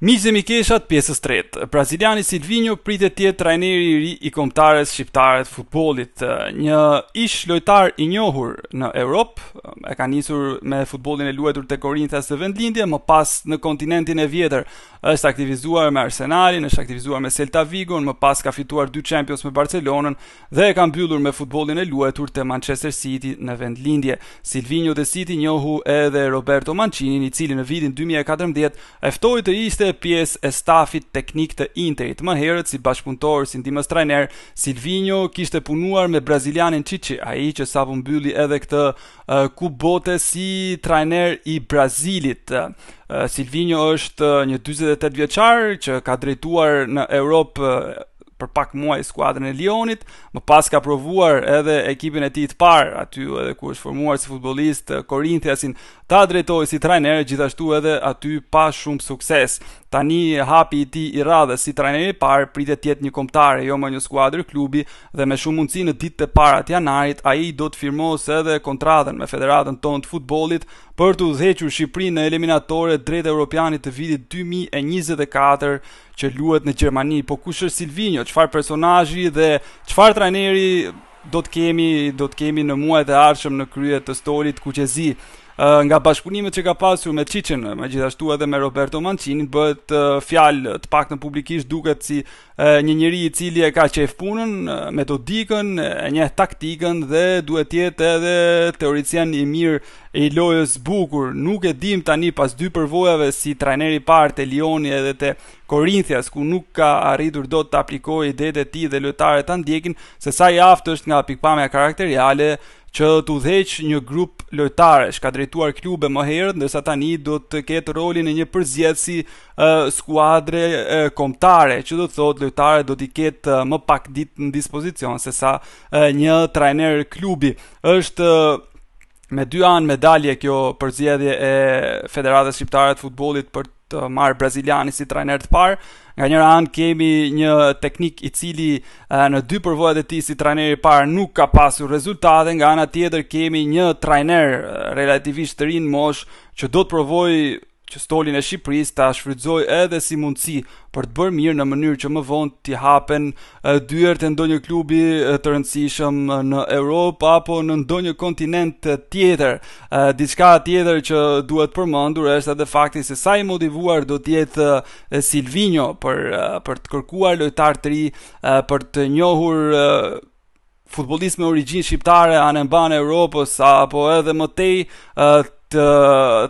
Mizim i keshat pjesës 3. Brazilianit Silvinho pritet tjetë trajneri i ri i komptares shqiptare të futbolit. Një ish lojtar i njohur në Europë, e ka njësur me futbolin e luetur të Korinthas dhe vendlindje, më pas në kontinentin e vjetër. është aktivizuar me Arsenalin, është aktivizuar me Celta Vigo, më pas ka fituar 2 Champions me Barcelonën dhe e ka mbyllur me futbolin e luetur të Manchester City në vendlindje. Silvinho dhe City njohu edhe Roberto Mancini, i cili në vitin 2014 ftoi të ishte pjesë e stafit teknik të Interit. Më herët si bashkëpunëtor, si ndihmës trajner, Silvinho kishte punuar me brazilianin Chichi, ai që sapo mbylli edhe këtë uh, Kup Bote si trajner i Brazilit. Uh, Silvinho është një 48 vjeçar që ka drejtuar në Europë uh, për pak muaj skuadrën e Leonit, më pas ka provuar edhe ekipin e tij të parë aty edhe ku është formuar si futbollist Corinthiasin, ta drejtoi si trajner gjithashtu edhe aty pa shumë sukses. Tani hapi i tij i radhës si trajneri i parë pritet të jetë një kombëtar jo më një skuadër klubi dhe me shumë mundësi në ditët e para të janarit ai do të firmosë edhe kontratën me federatën tonë të futbollit për të udhëhequr Shqipërinë në eliminatore drejt Europianit të vitit 2024 që luhet në Gjermani. Po kush është Silvinho? Çfarë personazhi dhe çfarë trajneri do të kemi do të kemi në muajt e ardhshëm në krye të stolit kuqezi? nga bashkëpunimet që ka pasur me Çiçin, me gjithashtu edhe me Roberto Mancini, bëhet fjalë të paktën publikisht duket si një njerëz i cili e ka qejf punën, metodikën, e një taktikën dhe duhet të jetë edhe teoricien i mirë i lojës bukur. Nuk e dim tani pas dy përvojave si trajneri i parë te Lioni edhe te Korinthias ku nuk ka arritur dot të aplikojë idetë të tij dhe lojtarët ta ndjekin se sa i aftë është nga pikpamja karakteriale, që të udhëheq një grup lojtarësh ka drejtuar klube më herë ndërsa tani do të ketë rolin e një përzgjedhësi uh, skuadre uh, kombëtare që do të thotë lojtarët do të ketë më pak ditë në dispozicion se sa uh, një trajner klubi është uh, me dy anë medalje kjo përzgjedhje e Federatës Shqiptare të Futbollit për të marrë brazilianin si trajner të parë Nga njëra anë kemi një teknik i cili në dy përvojat e ti si trajneri parë nuk ka pasur rezultate, nga anë tjetër kemi një trajner relativisht të rinë mosh që do të provojë, që stolin e Shqipërisë ta shfrytëzoj edhe si mundësi për të bërë mirë në mënyrë që më vonë t'i hapen dyert e ndonjë klubi të rëndësishëm në Europë apo në ndonjë kontinent tjetër. Diçka tjetër që duhet përmendur është edhe fakti se sa i motivuar do të jetë Silvinho për për të kërkuar lojtar të ri për të njohur futbollistë me origjinë shqiptare anë mban Europës apo edhe më tej të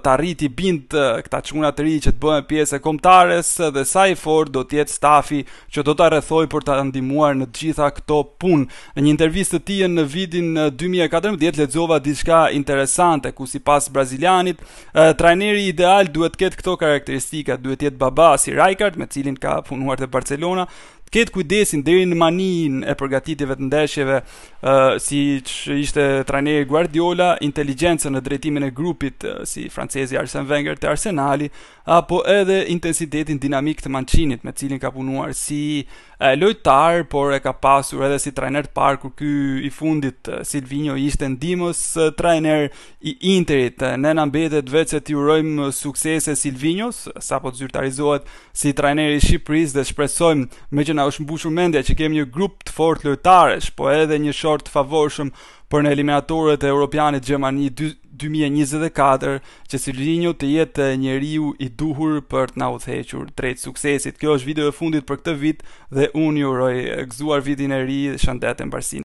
të arriti bind të këta çuna të ri që të bëhen pjesë e kombëtares dhe sa i fort do të jetë stafi që do ta rrethoj për ta ndihmuar në të gjitha këto punë. Në një intervistë të tij në vitin 2014 lexova diçka interesante ku sipas brazilianit trajneri ideal duhet të ketë këto karakteristika, duhet të jetë baba si Rijkaard me cilin ka punuar te Barcelona, ketë kujdesin deri në manin e përgatitjeve të ndeshjeve uh, si që ishte trajneri Guardiola, inteligencën në drejtimin e grupit uh, si francezi Arsene Wenger të Arsenali, apo edhe intensitetin dinamik të mancinit me cilin ka punuar si uh, lojtar, por e ka pasur edhe si trajner të parë kur ky i fundit uh, Silvinho ishte ndimos uh, trajner i Interit. Uh, ne na mbetet vetë se t'i urojm suksese Silvinhos sapo të zyrtarizohet si trajneri i Shqipërisë dhe shpresojmë me që na është mbushur mendja që kemi një grup të fort lojtarësh, po edhe një short të favorshëm për në eliminatorët e Europianit Gjermani 2024, që si linjo të jetë njeriu i duhur për të na u thequr drejt suksesit. Kjo është video e fundit për këtë vit dhe unë ju uroj gëzuar vitin e ri dhe shëndet e mbarsin.